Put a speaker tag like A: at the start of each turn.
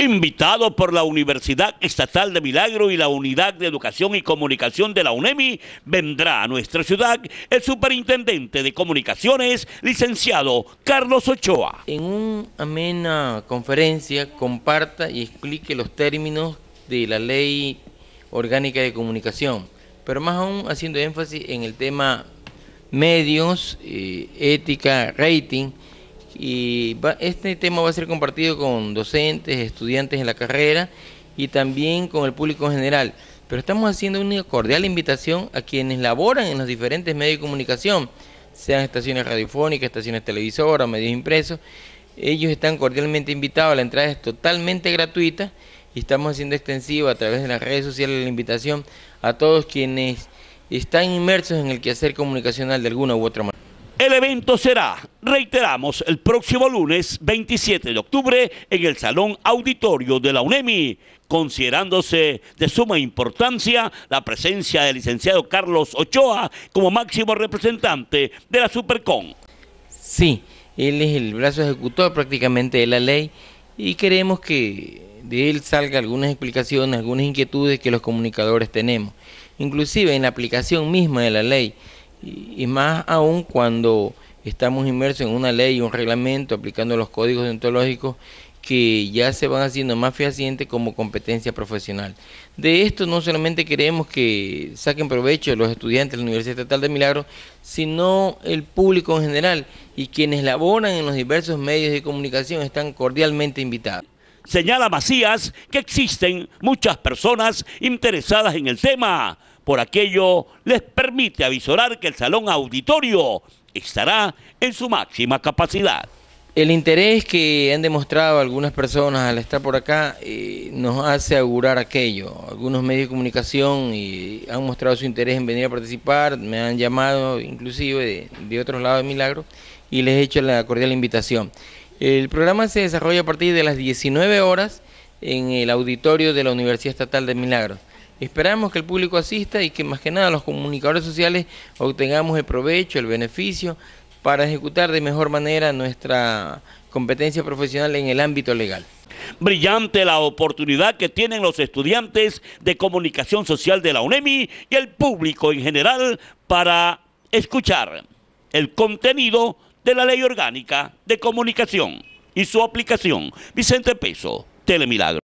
A: invitado por la Universidad Estatal de Milagro y la Unidad de Educación y Comunicación de la UNEMI, vendrá a nuestra ciudad el superintendente de comunicaciones, licenciado Carlos Ochoa.
B: En una amena conferencia comparta y explique los términos de la ley orgánica de comunicación, pero más aún haciendo énfasis en el tema medios, eh, ética, rating, y este tema va a ser compartido con docentes, estudiantes en la carrera y también con el público en general. Pero estamos haciendo una cordial invitación a quienes laboran en los diferentes medios de comunicación, sean estaciones radiofónicas, estaciones televisoras, medios impresos. Ellos están cordialmente invitados, la entrada es totalmente gratuita y estamos haciendo extensiva a través de las redes sociales la invitación a todos quienes están inmersos en el quehacer comunicacional de alguna u otra manera.
A: El evento será reiteramos, el próximo lunes 27 de octubre en el Salón Auditorio de la UNEMI, considerándose de suma importancia la presencia del licenciado Carlos Ochoa como máximo representante de la Supercon.
B: Sí, él es el brazo ejecutor prácticamente de la ley y queremos que de él salga algunas explicaciones, algunas inquietudes que los comunicadores tenemos, inclusive en la aplicación misma de la ley y más aún cuando estamos inmersos en una ley, y un reglamento, aplicando los códigos deontológicos que ya se van haciendo más fehacientes como competencia profesional. De esto no solamente queremos que saquen provecho los estudiantes de la Universidad Estatal de Milagro, sino el público en general y quienes laboran en los diversos medios de comunicación están
A: cordialmente invitados. Señala Macías que existen muchas personas interesadas en el tema. Por aquello les permite avisorar que el salón auditorio estará en su máxima capacidad. El interés que han
B: demostrado algunas personas al estar por acá eh, nos hace augurar aquello. Algunos medios de comunicación y eh, han mostrado su interés en venir a participar, me han llamado inclusive de, otros lados de Milagro y les he hecho la cordial invitación. El programa se desarrolla a partir de las 19 horas en el auditorio de la Universidad Estatal de Milagro. Esperamos que el público asista y que más que nada los comunicadores sociales obtengamos el provecho, el beneficio para ejecutar de mejor manera nuestra competencia profesional
A: en el ámbito legal. Brillante la oportunidad que tienen los estudiantes de comunicación social de la UNEMI y el público en general para escuchar el contenido de la Ley Orgánica de Comunicación y su aplicación. Vicente Peso, Telemilagro.